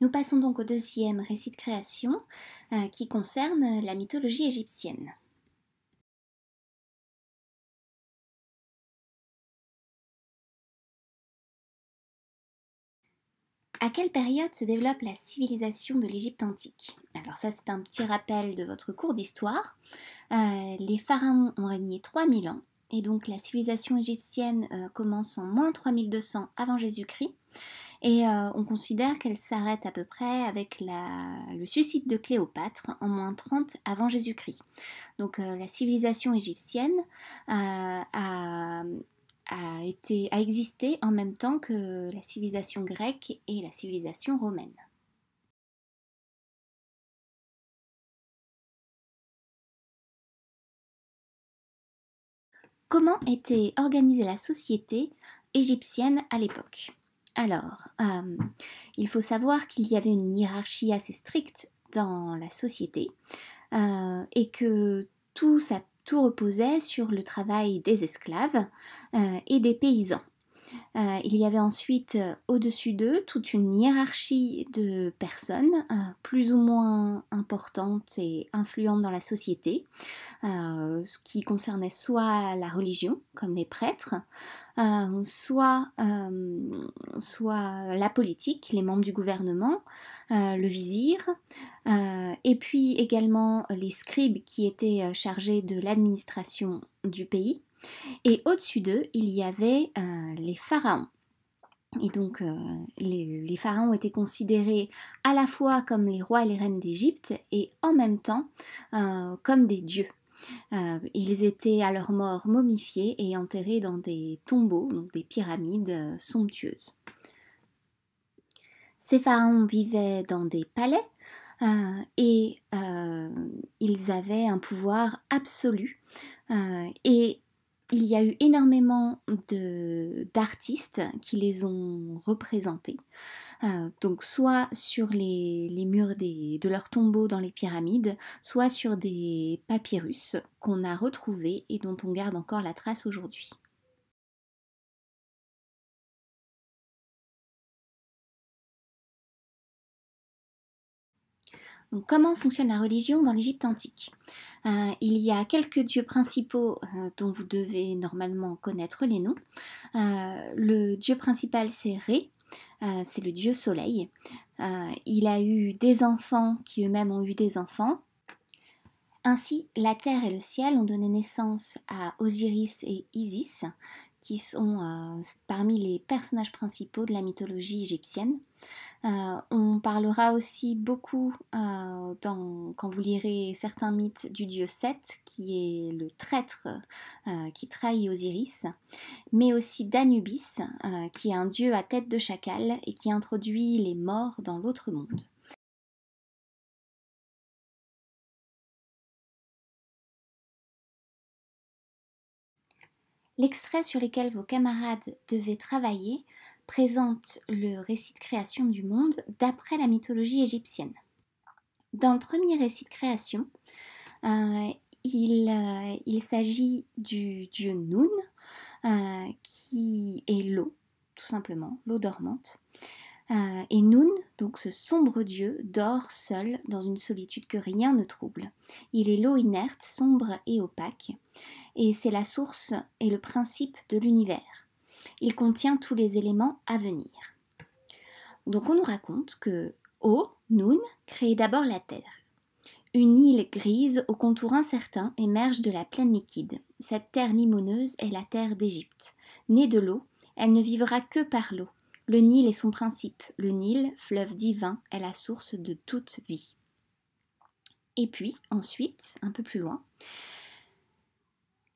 Nous passons donc au deuxième récit de création euh, qui concerne la mythologie égyptienne. À quelle période se développe la civilisation de l'Égypte antique Alors ça c'est un petit rappel de votre cours d'histoire. Euh, les pharaons ont régné 3000 ans et donc la civilisation égyptienne euh, commence en moins 3200 avant Jésus-Christ et euh, on considère qu'elle s'arrête à peu près avec le suicide de Cléopâtre en moins 30 avant Jésus-Christ. Donc euh, la civilisation égyptienne euh, a, a existé en même temps que la civilisation grecque et la civilisation romaine. Comment était organisée la société égyptienne à l'époque alors, euh, il faut savoir qu'il y avait une hiérarchie assez stricte dans la société euh, et que tout, reposait sur le travail des esclaves euh, et des paysans. Euh, il y avait ensuite euh, au-dessus d'eux toute une hiérarchie de personnes euh, plus ou moins importantes et influentes dans la société, ce qui concernait soit la religion, comme les prêtres, soit la politique, les membres du gouvernement, le vizir, et puis également les scribes qui étaient chargés de l'administration du pays et au-dessus d'eux, il y avait euh, les pharaons. Et donc euh, les, pharaons étaient considérés à la fois comme les rois et les reines d'Égypte et en même temps euh, comme des dieux. ils étaient à leur mort momifiés et enterrés dans des tombeaux, donc des pyramides somptueuses. Ces pharaons vivaient dans des palais et ils avaient un pouvoir absolu et il y a eu énormément d'artistes qui les ont représentés. Euh, donc soit sur les, murs de leurs tombeaux dans les pyramides, soit sur des papyrus qu'on a retrouvés et dont on garde encore la trace aujourd'hui. comment fonctionne la religion dans l'Égypte antique euh, Il y a quelques dieux principaux euh, dont vous devez normalement connaître les noms. Euh, le dieu principal, c'est Ré, c'est le dieu soleil. il a eu des enfants qui eux-mêmes ont eu des enfants. Ainsi, la terre et le ciel ont donné naissance à Osiris et Isis, qui sont euh, parmi les personnages principaux de la mythologie égyptienne. Euh, on parlera aussi beaucoup, euh, quand vous lirez certains mythes, du dieu Seth, qui est le traître qui trahit Osiris, mais aussi d'Anubis, qui est un dieu à tête de chacal et qui introduit les morts dans l'autre monde. L'extrait sur lequel vos camarades devaient travailler présente le récit de création du monde d'après la mythologie égyptienne. Dans le premier récit de création, euh, euh, il, s'agit du dieu Nun, euh, qui est l'eau, tout simplement, l'eau dormante. et Nun, donc ce sombre dieu, dort seul dans une solitude que rien ne trouble. Il est l'eau inerte, sombre et opaque et c'est la source et le principe de l'univers. Il contient tous les éléments à venir. Donc on nous raconte que O, Nun, crée d'abord la Terre. Une île grise au contour incertain émerge de la plaine liquide. Cette terre limoneuse est la terre d'Égypte. Née de l'eau, elle ne vivra que par l'eau. Le Nil est son principe. Le Nil, fleuve divin, est la source de toute vie. Et puis, ensuite, un peu plus loin,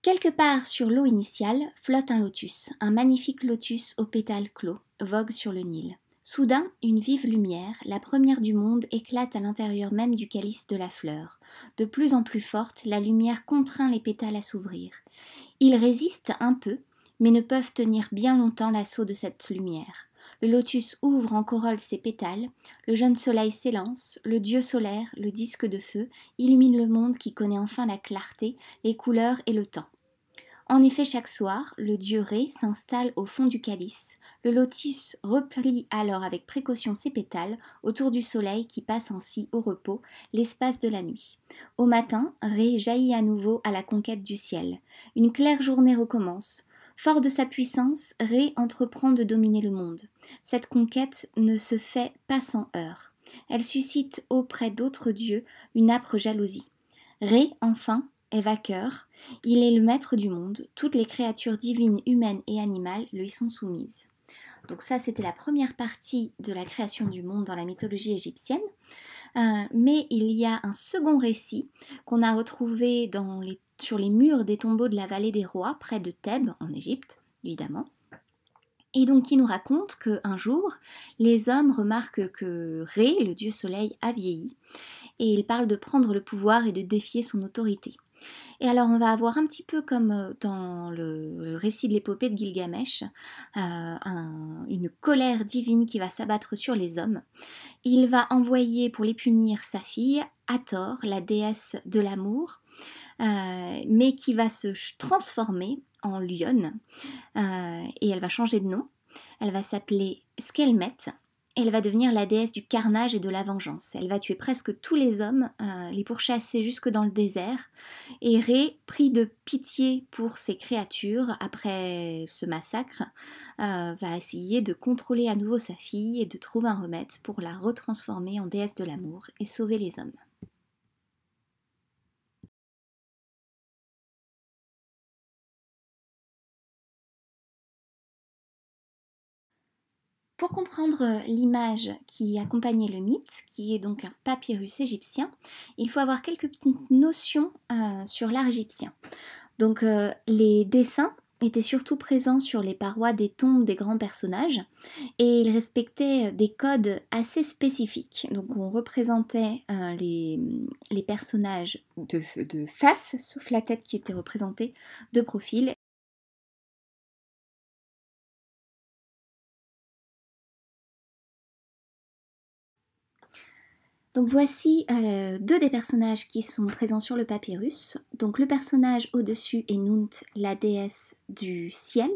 Quelque part sur l'eau initiale flotte un lotus, un magnifique lotus aux pétales clos, vogue sur le Nil. Soudain, une vive lumière, la première du monde, éclate à l'intérieur même du calice de la fleur. De plus en plus forte, la lumière contraint les pétales à s'ouvrir. Ils résistent un peu, mais ne peuvent tenir bien longtemps l'assaut de cette lumière. Le lotus ouvre en corolle ses pétales, le jeune soleil s'élance, le dieu solaire, le disque de feu, illumine le monde qui connaît enfin la clarté, les couleurs et le temps. En effet, chaque soir, le dieu Ré s'installe au fond du calice. Le lotus replie alors avec précaution ses pétales autour du soleil qui passe ainsi au repos l'espace de la nuit. Au matin, Ré jaillit à nouveau à la conquête du ciel. Une claire journée recommence. Fort de sa puissance, Ré entreprend de dominer le monde. Cette conquête ne se fait pas sans heurts. Elle suscite auprès d'autres dieux une âpre jalousie. Ré, enfin, est vaqueur. Il est le maître du monde. Toutes les créatures divines, humaines et animales lui sont soumises. Donc ça, c'était la première partie de la création du monde dans la mythologie égyptienne. Euh, mais il y a un second récit qu'on a retrouvé dans les sur les murs des tombeaux de la vallée des rois, près de Thèbes, en Égypte, évidemment. Et donc il nous raconte qu'un jour, les hommes remarquent que Ré, le dieu soleil, a vieilli, et il parle de prendre le pouvoir et de défier son autorité. Et alors on va avoir un petit peu comme euh, dans le, récit de l'épopée de Gilgamesh, euh, une colère divine qui va s'abattre sur les hommes. Il va envoyer pour les punir sa fille, Hathor, la déesse de l'amour, euh, mais qui va se transformer en lionne euh, et elle va changer de nom. Elle va s'appeler Skelmet. Et elle va devenir la déesse du carnage et de la vengeance. Elle va tuer presque tous les hommes, euh, les pourchasser jusque dans le désert. Et Ré, pris de pitié pour ses créatures après ce massacre, va essayer de contrôler à nouveau sa fille et de trouver un remède pour la retransformer en déesse de l'amour et sauver les hommes. Pour comprendre euh, l'image qui accompagnait le mythe, qui est donc un papyrus égyptien, il faut avoir quelques petites notions euh, sur l'art égyptien. Donc euh, les dessins étaient surtout présents sur les parois des tombes des grands personnages et ils respectaient des codes assez spécifiques. Donc on représentait les, personnages de face, sauf la tête qui était représentée, de profil Donc voici euh, deux des personnages qui sont présents sur le papyrus. Donc le personnage au-dessus est Nunt, la déesse du ciel.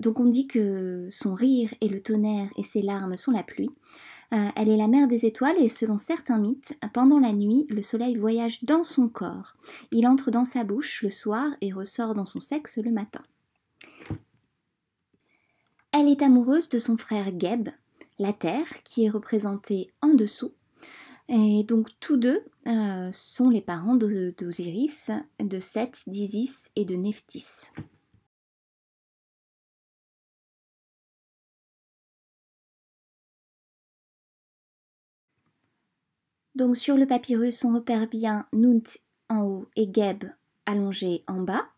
donc on dit que son rire est le tonnerre et ses larmes sont la pluie. Euh, elle est la mère des étoiles et selon certains mythes, pendant la nuit, le soleil voyage dans son corps. Il entre dans sa bouche le soir et ressort dans son sexe le matin. Elle est amoureuse de son frère Geb, la Terre qui est représentée en dessous. Et donc tous deux euh, sont les parents d'Osiris, de Seth, d'Isis et de Nephthys. Donc sur le papyrus, on repère bien Nunt en haut et Geb allongé en bas.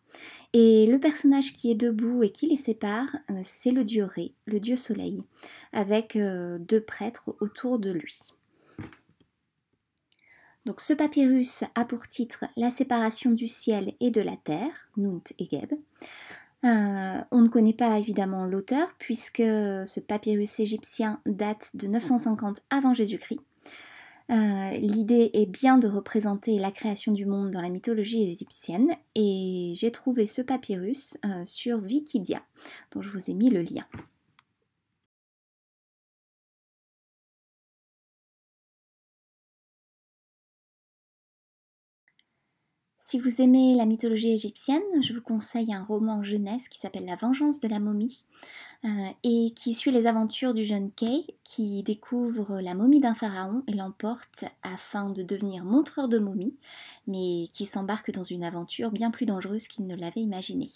Et le personnage qui est debout et qui les sépare, euh, c'est le dieu Ré, le dieu Soleil, avec euh, deux prêtres autour de lui. Donc ce papyrus a pour titre La séparation du ciel et de la terre, Nunt et Geb. Euh, on ne connaît pas évidemment l'auteur puisque ce papyrus égyptien date de 950 avant Jésus-Christ euh, l'idée est bien de représenter la création du monde dans la mythologie égyptienne et j'ai trouvé ce papyrus euh, sur Wikidia dont je vous ai mis le lien. Si vous aimez la mythologie égyptienne, je vous conseille un roman jeunesse qui s'appelle La vengeance de la momie. Euh, et qui suit les aventures du jeune Kay qui découvre la momie d'un pharaon et l'emporte afin de devenir montreur de momies, mais qui s'embarque dans une aventure bien plus dangereuse qu'il ne l'avait imaginée.